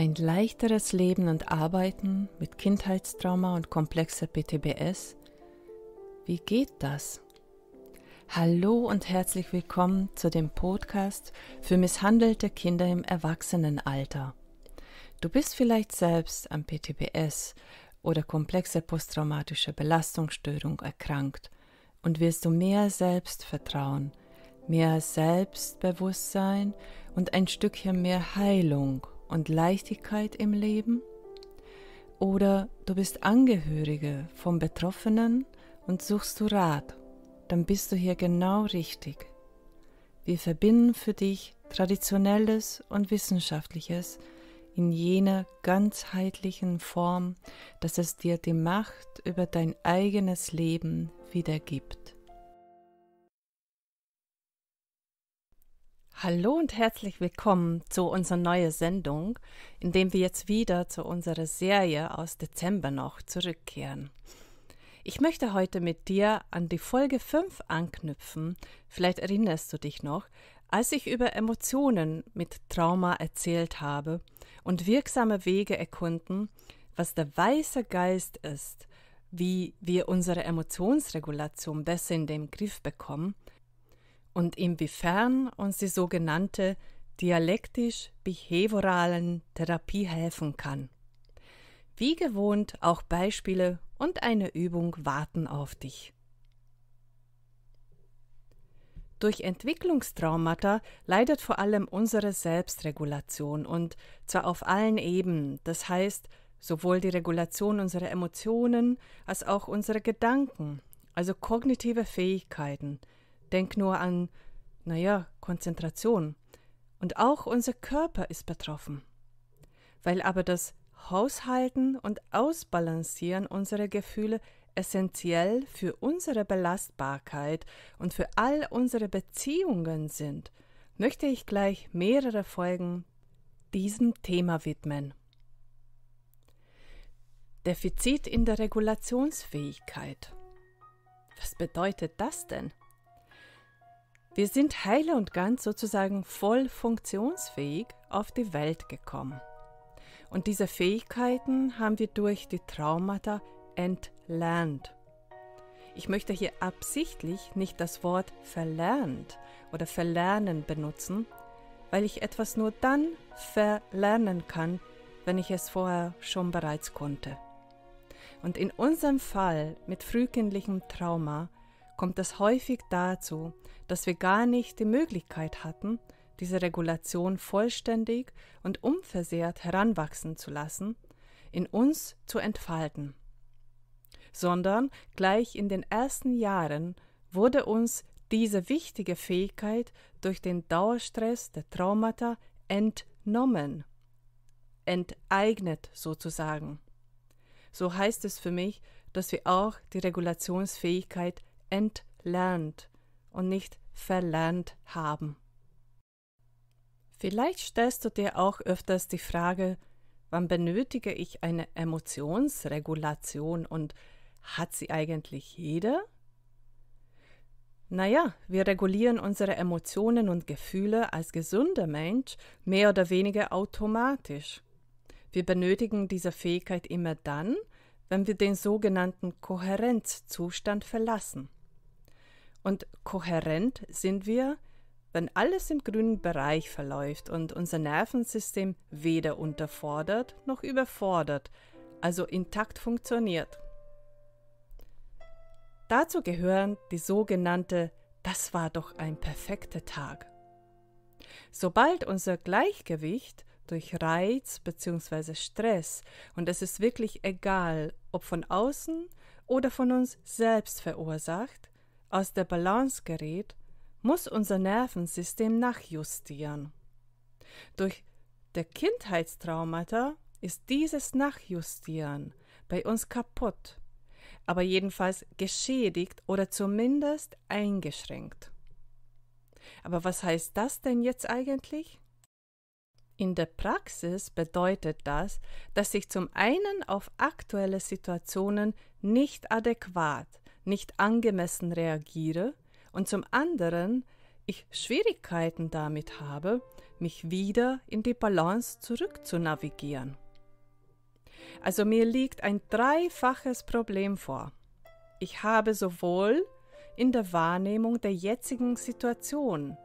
Ein leichteres Leben und Arbeiten mit Kindheitstrauma und komplexer PTBS? Wie geht das? Hallo und herzlich willkommen zu dem Podcast für misshandelte Kinder im Erwachsenenalter. Du bist vielleicht selbst an PTBS oder komplexer posttraumatischer Belastungsstörung erkrankt und wirst du mehr Selbstvertrauen, mehr Selbstbewusstsein und ein Stückchen mehr Heilung und Leichtigkeit im Leben oder du bist Angehörige vom Betroffenen und suchst du Rat, dann bist du hier genau richtig. Wir verbinden für dich Traditionelles und Wissenschaftliches in jener ganzheitlichen Form, dass es dir die Macht über dein eigenes Leben wiedergibt. Hallo und herzlich willkommen zu unserer neuen Sendung, in dem wir jetzt wieder zu unserer Serie aus Dezember noch zurückkehren. Ich möchte heute mit dir an die Folge 5 anknüpfen, vielleicht erinnerst du dich noch, als ich über Emotionen mit Trauma erzählt habe und wirksame Wege erkunden, was der weiße Geist ist, wie wir unsere Emotionsregulation besser in den Griff bekommen und inwiefern uns die sogenannte dialektisch-behavioralen Therapie helfen kann. Wie gewohnt auch Beispiele und eine Übung warten auf dich. Durch Entwicklungstraumata leidet vor allem unsere Selbstregulation und zwar auf allen Ebenen, das heißt sowohl die Regulation unserer Emotionen als auch unsere Gedanken, also kognitive Fähigkeiten, Denk nur an, naja, Konzentration. Und auch unser Körper ist betroffen. Weil aber das Haushalten und Ausbalancieren unserer Gefühle essentiell für unsere Belastbarkeit und für all unsere Beziehungen sind, möchte ich gleich mehrere Folgen diesem Thema widmen. Defizit in der Regulationsfähigkeit. Was bedeutet das denn? Wir sind heil und ganz sozusagen voll funktionsfähig auf die Welt gekommen. Und diese Fähigkeiten haben wir durch die Traumata entlernt. Ich möchte hier absichtlich nicht das Wort verlernt oder verlernen benutzen, weil ich etwas nur dann verlernen kann, wenn ich es vorher schon bereits konnte. Und in unserem Fall mit frühkindlichem Trauma kommt es häufig dazu, dass wir gar nicht die Möglichkeit hatten, diese Regulation vollständig und unversehrt heranwachsen zu lassen, in uns zu entfalten, sondern gleich in den ersten Jahren wurde uns diese wichtige Fähigkeit durch den Dauerstress der Traumata entnommen, enteignet sozusagen. So heißt es für mich, dass wir auch die Regulationsfähigkeit entlernt und nicht verlernt haben. Vielleicht stellst du dir auch öfters die Frage, wann benötige ich eine Emotionsregulation und hat sie eigentlich jeder? Naja, wir regulieren unsere Emotionen und Gefühle als gesunder Mensch mehr oder weniger automatisch. Wir benötigen diese Fähigkeit immer dann, wenn wir den sogenannten Kohärenzzustand verlassen. Und kohärent sind wir, wenn alles im grünen Bereich verläuft und unser Nervensystem weder unterfordert noch überfordert, also intakt funktioniert. Dazu gehören die sogenannte Das war doch ein perfekter Tag. Sobald unser Gleichgewicht durch Reiz bzw. Stress, und es ist wirklich egal, ob von außen oder von uns selbst verursacht, aus der Balance gerät, muss unser Nervensystem nachjustieren. Durch der Kindheitstraumata ist dieses Nachjustieren bei uns kaputt, aber jedenfalls geschädigt oder zumindest eingeschränkt. Aber was heißt das denn jetzt eigentlich? In der Praxis bedeutet das, dass ich zum einen auf aktuelle Situationen nicht adäquat, nicht angemessen reagiere und zum anderen ich Schwierigkeiten damit habe, mich wieder in die Balance zurückzunavigieren. Also mir liegt ein dreifaches Problem vor. Ich habe sowohl in der Wahrnehmung der jetzigen Situation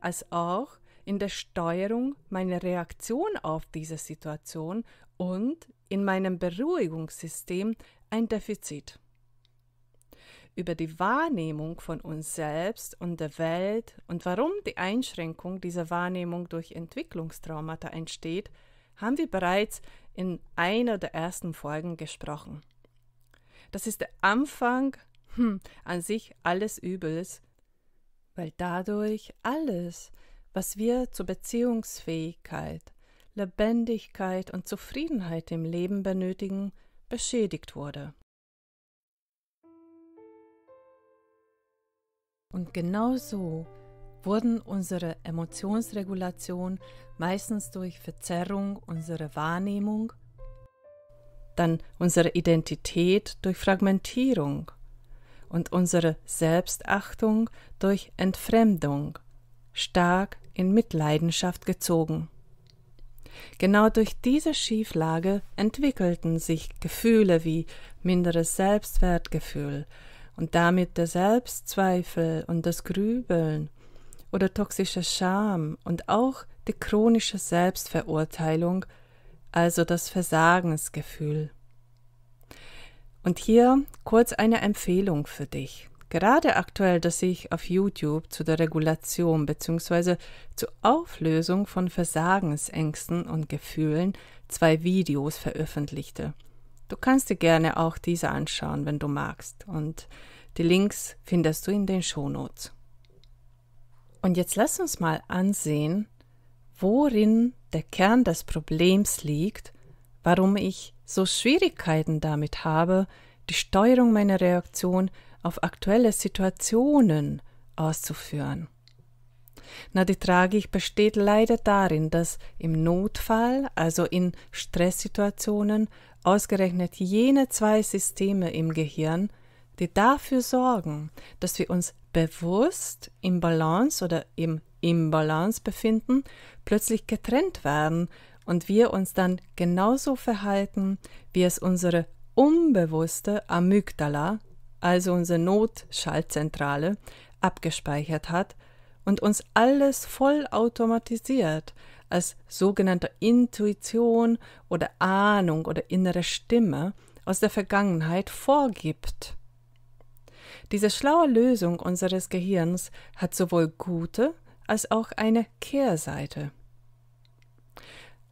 als auch in der Steuerung meiner Reaktion auf diese Situation und in meinem Beruhigungssystem ein Defizit über die Wahrnehmung von uns selbst und der Welt und warum die Einschränkung dieser Wahrnehmung durch Entwicklungstraumata entsteht, haben wir bereits in einer der ersten Folgen gesprochen. Das ist der Anfang hm, an sich alles Übels, weil dadurch alles, was wir zur Beziehungsfähigkeit, Lebendigkeit und Zufriedenheit im Leben benötigen, beschädigt wurde. Und genau so wurden unsere Emotionsregulation meistens durch Verzerrung unserer Wahrnehmung, dann unsere Identität durch Fragmentierung und unsere Selbstachtung durch Entfremdung stark in Mitleidenschaft gezogen. Genau durch diese Schieflage entwickelten sich Gefühle wie minderes Selbstwertgefühl, und damit der Selbstzweifel und das Grübeln oder toxische Scham und auch die chronische Selbstverurteilung, also das Versagensgefühl. Und hier kurz eine Empfehlung für dich. Gerade aktuell, dass ich auf YouTube zu der Regulation bzw. zur Auflösung von Versagensängsten und Gefühlen zwei Videos veröffentlichte. Du kannst dir gerne auch diese anschauen, wenn du magst. Und die Links findest du in den Shownotes. Und jetzt lass uns mal ansehen, worin der Kern des Problems liegt, warum ich so Schwierigkeiten damit habe, die Steuerung meiner Reaktion auf aktuelle Situationen auszuführen. Na, die Tragik besteht leider darin, dass im Notfall, also in Stresssituationen, ausgerechnet jene zwei Systeme im Gehirn, die dafür sorgen, dass wir uns bewusst im Balance oder im Imbalance befinden, plötzlich getrennt werden und wir uns dann genauso verhalten, wie es unsere unbewusste Amygdala, also unsere Notschaltzentrale, abgespeichert hat und uns alles vollautomatisiert als sogenannte Intuition oder Ahnung oder innere Stimme aus der Vergangenheit vorgibt. Diese schlaue Lösung unseres Gehirns hat sowohl gute als auch eine Kehrseite.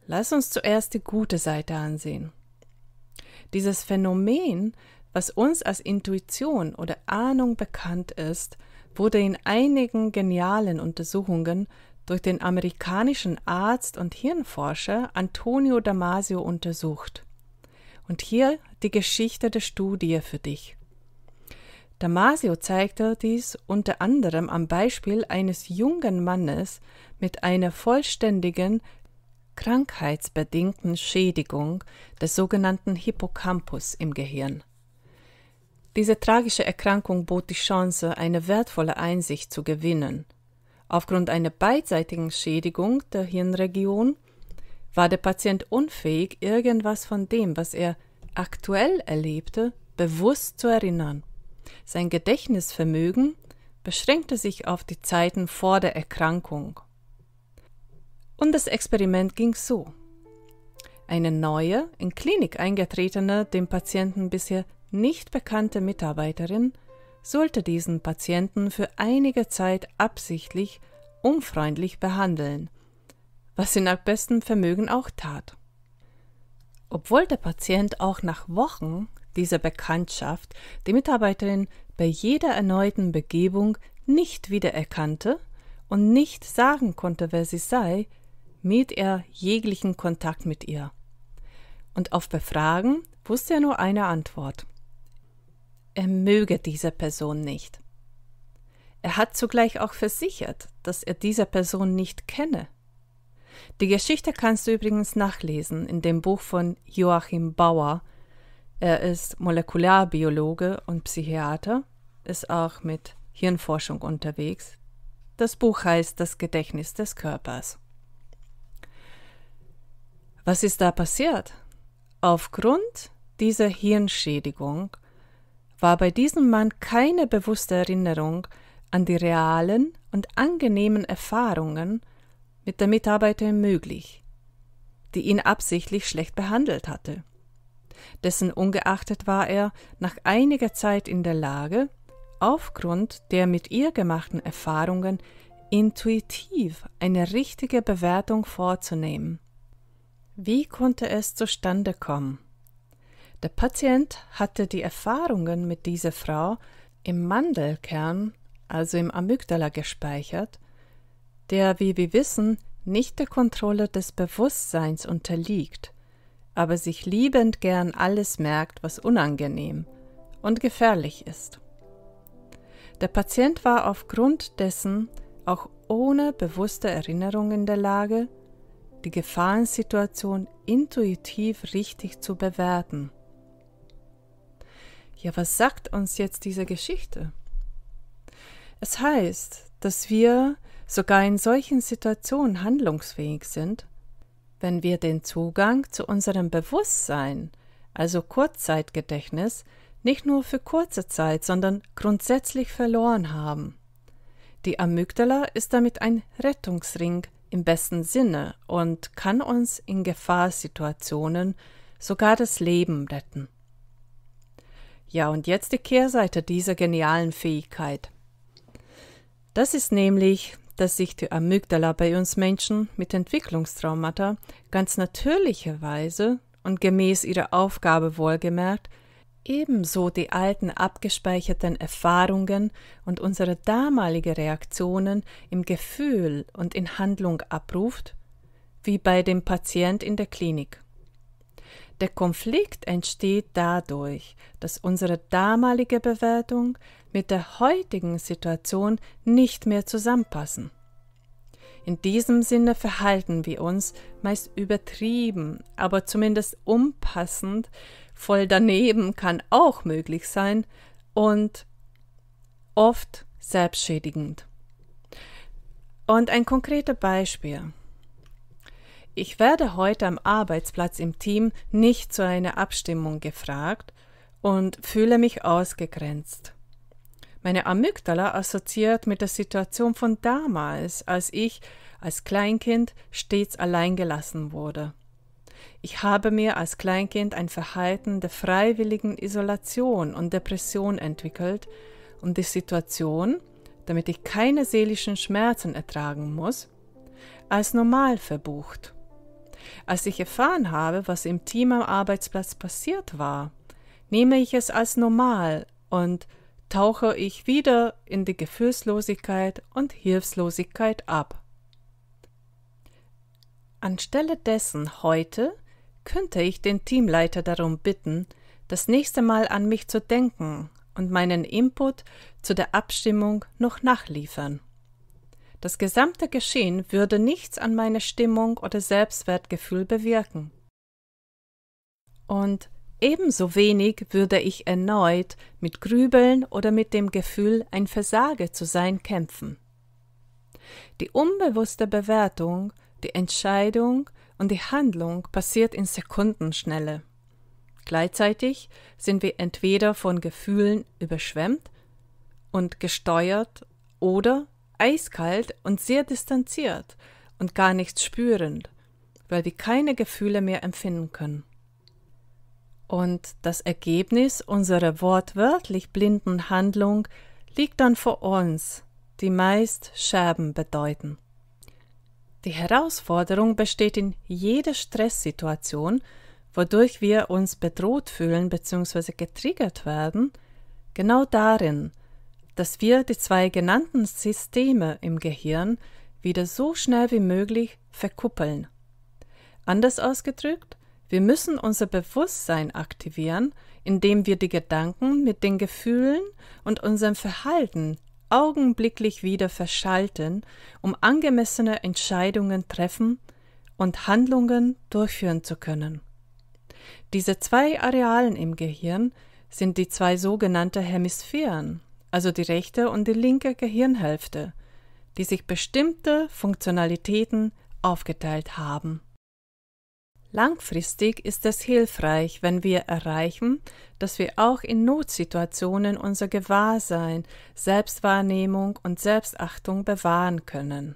Lass uns zuerst die gute Seite ansehen. Dieses Phänomen, was uns als Intuition oder Ahnung bekannt ist, wurde in einigen genialen Untersuchungen durch den amerikanischen Arzt und Hirnforscher Antonio Damasio untersucht. Und hier die Geschichte der Studie für dich. Damasio zeigte dies unter anderem am Beispiel eines jungen Mannes mit einer vollständigen krankheitsbedingten Schädigung des sogenannten Hippocampus im Gehirn. Diese tragische Erkrankung bot die Chance, eine wertvolle Einsicht zu gewinnen. Aufgrund einer beidseitigen Schädigung der Hirnregion war der Patient unfähig, irgendwas von dem, was er aktuell erlebte, bewusst zu erinnern. Sein Gedächtnisvermögen beschränkte sich auf die Zeiten vor der Erkrankung. Und das Experiment ging so. Eine neue, in Klinik eingetretene, dem Patienten bisher nicht bekannte Mitarbeiterin sollte diesen Patienten für einige Zeit absichtlich unfreundlich behandeln, was sie nach bestem Vermögen auch tat. Obwohl der Patient auch nach Wochen dieser Bekanntschaft die Mitarbeiterin bei jeder erneuten Begebung nicht wiedererkannte und nicht sagen konnte, wer sie sei, mied er jeglichen Kontakt mit ihr. Und auf Befragen wusste er nur eine Antwort er möge diese Person nicht. Er hat zugleich auch versichert, dass er diese Person nicht kenne. Die Geschichte kannst du übrigens nachlesen in dem Buch von Joachim Bauer. Er ist Molekularbiologe und Psychiater, ist auch mit Hirnforschung unterwegs. Das Buch heißt Das Gedächtnis des Körpers. Was ist da passiert? Aufgrund dieser Hirnschädigung war bei diesem Mann keine bewusste Erinnerung an die realen und angenehmen Erfahrungen mit der Mitarbeiterin möglich, die ihn absichtlich schlecht behandelt hatte. Dessen ungeachtet war er nach einiger Zeit in der Lage, aufgrund der mit ihr gemachten Erfahrungen intuitiv eine richtige Bewertung vorzunehmen. Wie konnte es zustande kommen? Der Patient hatte die Erfahrungen mit dieser Frau im Mandelkern, also im Amygdala, gespeichert, der, wie wir wissen, nicht der Kontrolle des Bewusstseins unterliegt, aber sich liebend gern alles merkt, was unangenehm und gefährlich ist. Der Patient war aufgrund dessen auch ohne bewusste Erinnerung in der Lage, die Gefahrensituation intuitiv richtig zu bewerten ja, was sagt uns jetzt diese Geschichte? Es heißt, dass wir sogar in solchen Situationen handlungsfähig sind, wenn wir den Zugang zu unserem Bewusstsein, also Kurzzeitgedächtnis, nicht nur für kurze Zeit, sondern grundsätzlich verloren haben. Die Amygdala ist damit ein Rettungsring im besten Sinne und kann uns in Gefahrsituationen sogar das Leben retten. Ja, und jetzt die Kehrseite dieser genialen Fähigkeit. Das ist nämlich, dass sich die Amygdala bei uns Menschen mit Entwicklungstraumata ganz natürlicherweise und gemäß ihrer Aufgabe wohlgemerkt ebenso die alten abgespeicherten Erfahrungen und unsere damalige Reaktionen im Gefühl und in Handlung abruft, wie bei dem Patient in der Klinik. Der Konflikt entsteht dadurch, dass unsere damalige Bewertung mit der heutigen Situation nicht mehr zusammenpassen. In diesem Sinne verhalten wir uns meist übertrieben, aber zumindest unpassend, voll daneben kann auch möglich sein und oft selbstschädigend. Und ein konkretes Beispiel. Ich werde heute am Arbeitsplatz im Team nicht zu einer Abstimmung gefragt und fühle mich ausgegrenzt. Meine Amygdala assoziiert mit der Situation von damals, als ich als Kleinkind stets allein gelassen wurde. Ich habe mir als Kleinkind ein Verhalten der freiwilligen Isolation und Depression entwickelt, und die Situation, damit ich keine seelischen Schmerzen ertragen muss, als normal verbucht. Als ich erfahren habe, was im Team am Arbeitsplatz passiert war, nehme ich es als normal und tauche ich wieder in die Gefühlslosigkeit und Hilflosigkeit ab. Anstelle dessen heute könnte ich den Teamleiter darum bitten, das nächste Mal an mich zu denken und meinen Input zu der Abstimmung noch nachliefern. Das gesamte Geschehen würde nichts an meiner Stimmung oder Selbstwertgefühl bewirken. Und ebenso wenig würde ich erneut mit Grübeln oder mit dem Gefühl, ein Versager zu sein, kämpfen. Die unbewusste Bewertung, die Entscheidung und die Handlung passiert in Sekundenschnelle. Gleichzeitig sind wir entweder von Gefühlen überschwemmt und gesteuert oder eiskalt und sehr distanziert und gar nichts spürend, weil wir keine Gefühle mehr empfinden können. Und das Ergebnis unserer wortwörtlich blinden Handlung liegt dann vor uns, die meist Scherben bedeuten. Die Herausforderung besteht in jeder Stresssituation, wodurch wir uns bedroht fühlen bzw. getriggert werden, genau darin, dass wir die zwei genannten Systeme im Gehirn wieder so schnell wie möglich verkuppeln. Anders ausgedrückt, wir müssen unser Bewusstsein aktivieren, indem wir die Gedanken mit den Gefühlen und unserem Verhalten augenblicklich wieder verschalten, um angemessene Entscheidungen treffen und Handlungen durchführen zu können. Diese zwei Arealen im Gehirn sind die zwei sogenannten Hemisphären, also die rechte und die linke Gehirnhälfte, die sich bestimmte Funktionalitäten aufgeteilt haben. Langfristig ist es hilfreich, wenn wir erreichen, dass wir auch in Notsituationen unser Gewahrsein, Selbstwahrnehmung und Selbstachtung bewahren können.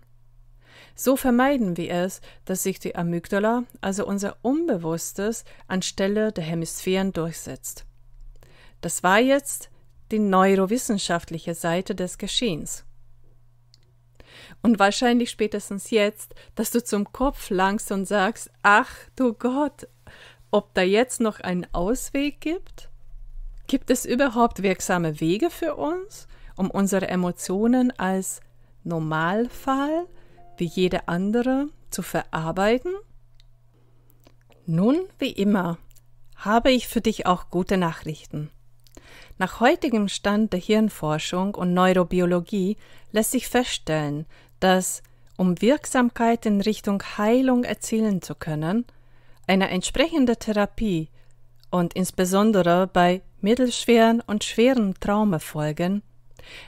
So vermeiden wir es, dass sich die Amygdala, also unser Unbewusstes, anstelle der Hemisphären durchsetzt. Das war jetzt die neurowissenschaftliche Seite des Geschehens. Und wahrscheinlich spätestens jetzt, dass du zum Kopf langst und sagst, ach du Gott, ob da jetzt noch einen Ausweg gibt? Gibt es überhaupt wirksame Wege für uns, um unsere Emotionen als Normalfall wie jede andere zu verarbeiten? Nun, wie immer, habe ich für dich auch gute Nachrichten. Nach heutigem Stand der Hirnforschung und Neurobiologie lässt sich feststellen, dass, um Wirksamkeit in Richtung Heilung erzielen zu können, eine entsprechende Therapie und insbesondere bei mittelschweren und schweren Traumafolgen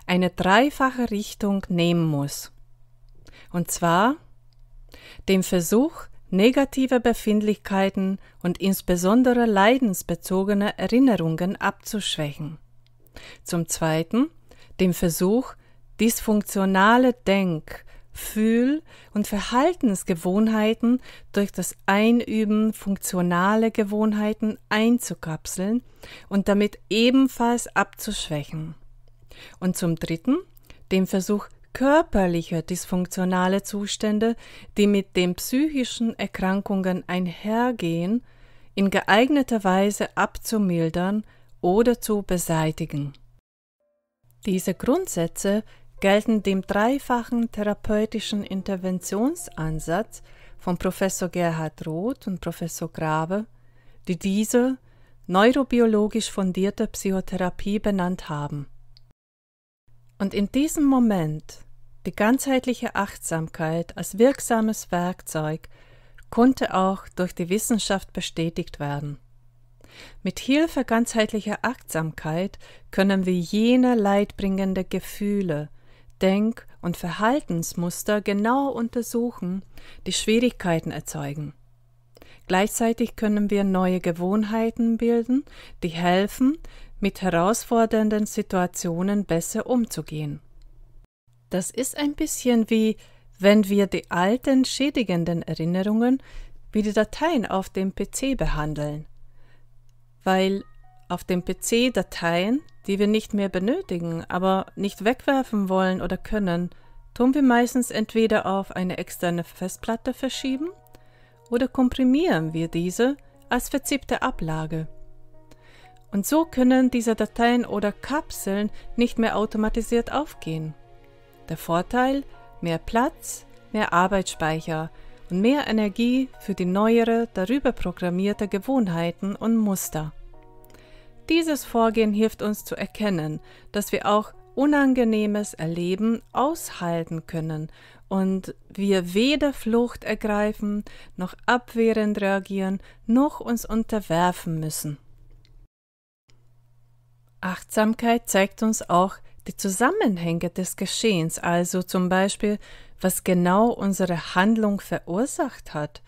eine dreifache Richtung nehmen muss. Und zwar dem Versuch, negative Befindlichkeiten und insbesondere leidensbezogene Erinnerungen abzuschwächen. Zum Zweiten dem Versuch, dysfunktionale Denk-, Fühl- und Verhaltensgewohnheiten durch das Einüben funktionale Gewohnheiten einzukapseln und damit ebenfalls abzuschwächen. Und zum Dritten dem Versuch, körperliche dysfunktionale Zustände, die mit den psychischen Erkrankungen einhergehen, in geeigneter Weise abzumildern oder zu beseitigen. Diese Grundsätze gelten dem dreifachen therapeutischen Interventionsansatz von Professor Gerhard Roth und Professor Grabe, die diese neurobiologisch fundierte Psychotherapie benannt haben. Und in diesem Moment, die ganzheitliche Achtsamkeit als wirksames Werkzeug konnte auch durch die Wissenschaft bestätigt werden. Mit Hilfe ganzheitlicher Achtsamkeit können wir jene leidbringende Gefühle, Denk- und Verhaltensmuster genau untersuchen, die Schwierigkeiten erzeugen. Gleichzeitig können wir neue Gewohnheiten bilden, die helfen, mit herausfordernden Situationen besser umzugehen. Das ist ein bisschen wie, wenn wir die alten schädigenden Erinnerungen wie die Dateien auf dem PC behandeln. Weil auf dem PC Dateien, die wir nicht mehr benötigen, aber nicht wegwerfen wollen oder können, tun wir meistens entweder auf eine externe Festplatte verschieben oder komprimieren wir diese als verzippte Ablage. Und so können diese Dateien oder Kapseln nicht mehr automatisiert aufgehen. Der Vorteil? Mehr Platz, mehr Arbeitsspeicher und mehr Energie für die neuere, darüber programmierte Gewohnheiten und Muster. Dieses Vorgehen hilft uns zu erkennen, dass wir auch unangenehmes Erleben aushalten können und wir weder Flucht ergreifen, noch abwehrend reagieren, noch uns unterwerfen müssen. Achtsamkeit zeigt uns auch die Zusammenhänge des Geschehens, also zum Beispiel, was genau unsere Handlung verursacht hat.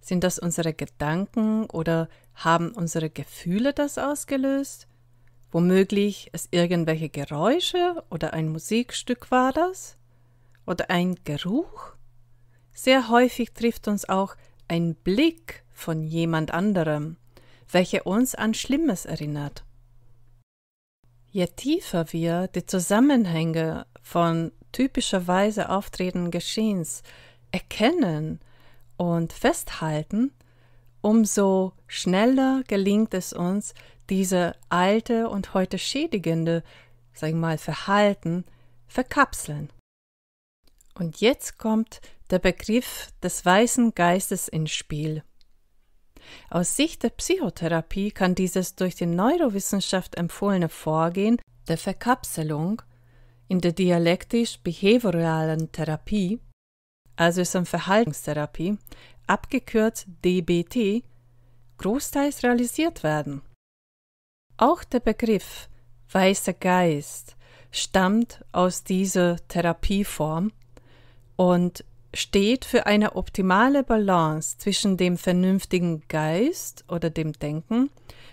Sind das unsere Gedanken oder haben unsere Gefühle das ausgelöst? Womöglich es irgendwelche Geräusche oder ein Musikstück war das? Oder ein Geruch? Sehr häufig trifft uns auch ein Blick von jemand anderem, welcher uns an Schlimmes erinnert. Je tiefer wir die Zusammenhänge von typischerweise auftretenden Geschehens erkennen und festhalten, umso schneller gelingt es uns, diese alte und heute schädigende, sagen wir mal, Verhalten verkapseln. Und jetzt kommt der Begriff des weißen Geistes ins Spiel. Aus Sicht der Psychotherapie kann dieses durch die Neurowissenschaft empfohlene Vorgehen der Verkapselung in der dialektisch-behavioralen Therapie, also ist Verhaltenstherapie, abgekürzt DBT, großteils realisiert werden. Auch der Begriff weißer Geist stammt aus dieser Therapieform und steht für eine optimale Balance zwischen dem vernünftigen Geist oder dem Denken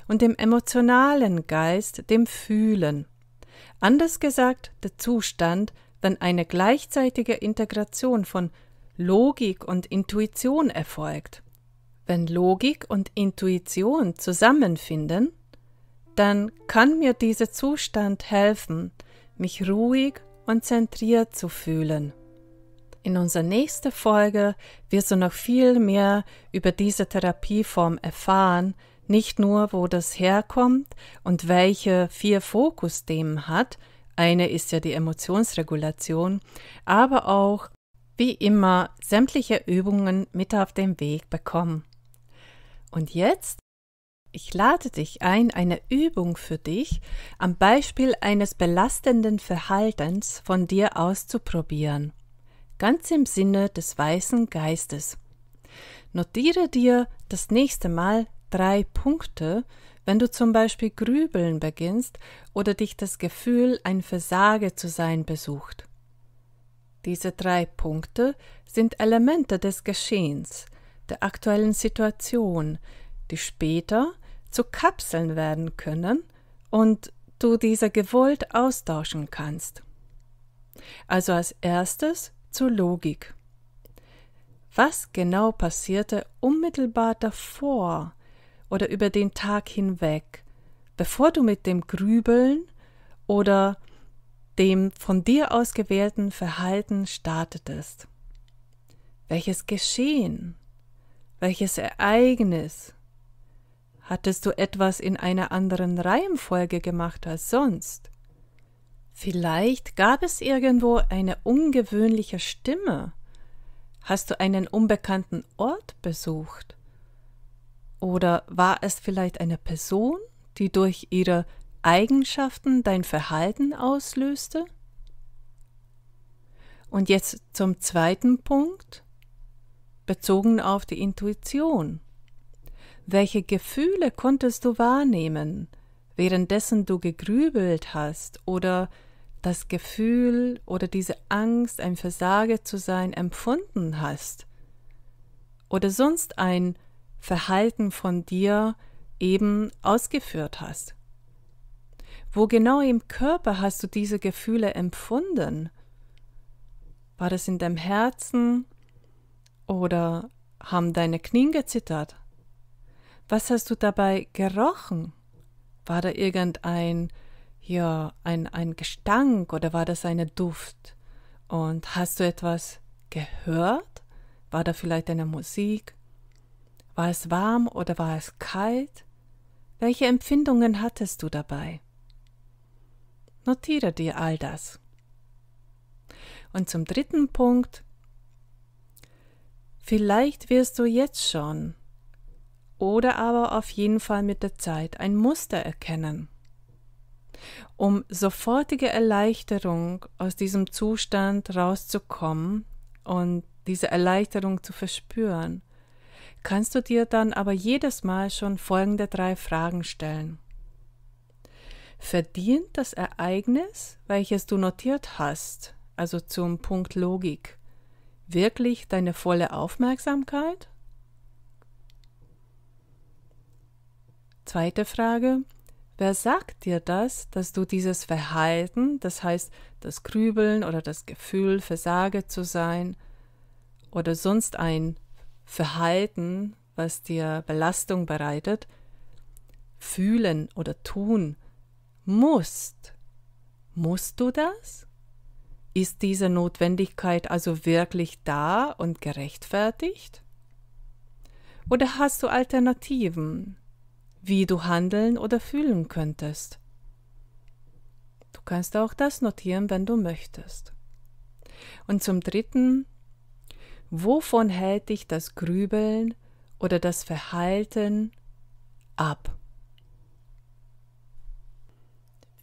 und dem emotionalen Geist, dem Fühlen. Anders gesagt, der Zustand, wenn eine gleichzeitige Integration von Logik und Intuition erfolgt. Wenn Logik und Intuition zusammenfinden, dann kann mir dieser Zustand helfen, mich ruhig und zentriert zu fühlen. In unserer nächsten Folge wirst du noch viel mehr über diese Therapieform erfahren, nicht nur, wo das herkommt und welche vier Fokusthemen hat, eine ist ja die Emotionsregulation, aber auch, wie immer, sämtliche Übungen mit auf den Weg bekommen. Und jetzt ich lade dich ein, eine Übung für dich am Beispiel eines belastenden Verhaltens von dir auszuprobieren ganz im Sinne des weißen Geistes. Notiere dir das nächste Mal drei Punkte, wenn du zum Beispiel grübeln beginnst oder dich das Gefühl, ein Versager zu sein, besucht. Diese drei Punkte sind Elemente des Geschehens, der aktuellen Situation, die später zu Kapseln werden können und du diese gewollt austauschen kannst. Also als erstes zur Logik. Was genau passierte unmittelbar davor oder über den Tag hinweg, bevor du mit dem Grübeln oder dem von dir ausgewählten Verhalten startetest? Welches Geschehen? Welches Ereignis? Hattest du etwas in einer anderen Reihenfolge gemacht als sonst? Vielleicht gab es irgendwo eine ungewöhnliche Stimme. Hast du einen unbekannten Ort besucht? Oder war es vielleicht eine Person, die durch ihre Eigenschaften dein Verhalten auslöste? Und jetzt zum zweiten Punkt, bezogen auf die Intuition. Welche Gefühle konntest du wahrnehmen, währenddessen du gegrübelt hast oder das Gefühl oder diese Angst, ein Versager zu sein, empfunden hast oder sonst ein Verhalten von dir eben ausgeführt hast. Wo genau im Körper hast du diese Gefühle empfunden? War das in deinem Herzen oder haben deine Knien gezittert? Was hast du dabei gerochen? War da irgendein ja, ein, ein Gestank oder war das eine Duft? Und hast du etwas gehört? War da vielleicht eine Musik? War es warm oder war es kalt? Welche Empfindungen hattest du dabei? Notiere dir all das. Und zum dritten Punkt, vielleicht wirst du jetzt schon oder aber auf jeden Fall mit der Zeit ein Muster erkennen. Um sofortige Erleichterung aus diesem Zustand rauszukommen und diese Erleichterung zu verspüren, kannst du dir dann aber jedes Mal schon folgende drei Fragen stellen. Verdient das Ereignis, welches du notiert hast, also zum Punkt Logik, wirklich deine volle Aufmerksamkeit? Zweite Frage. Wer sagt dir das, dass du dieses Verhalten, das heißt das Grübeln oder das Gefühl, Versage zu sein oder sonst ein Verhalten, was dir Belastung bereitet, fühlen oder tun musst? Musst du das? Ist diese Notwendigkeit also wirklich da und gerechtfertigt? Oder hast du Alternativen? wie du handeln oder fühlen könntest. Du kannst auch das notieren, wenn du möchtest. Und zum Dritten, wovon hält dich das Grübeln oder das Verhalten ab?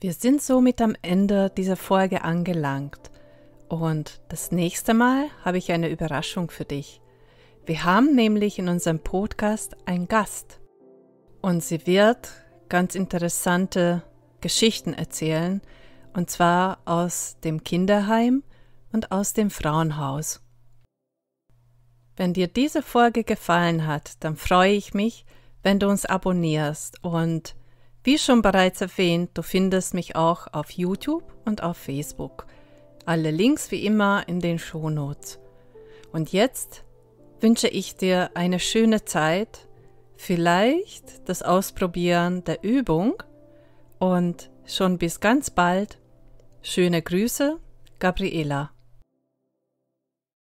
Wir sind somit am Ende dieser Folge angelangt und das nächste Mal habe ich eine Überraschung für dich. Wir haben nämlich in unserem Podcast einen Gast und sie wird ganz interessante Geschichten erzählen, und zwar aus dem Kinderheim und aus dem Frauenhaus. Wenn dir diese Folge gefallen hat, dann freue ich mich, wenn du uns abonnierst und wie schon bereits erwähnt, du findest mich auch auf YouTube und auf Facebook. Alle Links wie immer in den Shownotes. Und jetzt wünsche ich dir eine schöne Zeit vielleicht das Ausprobieren der Übung und schon bis ganz bald. Schöne Grüße, Gabriela.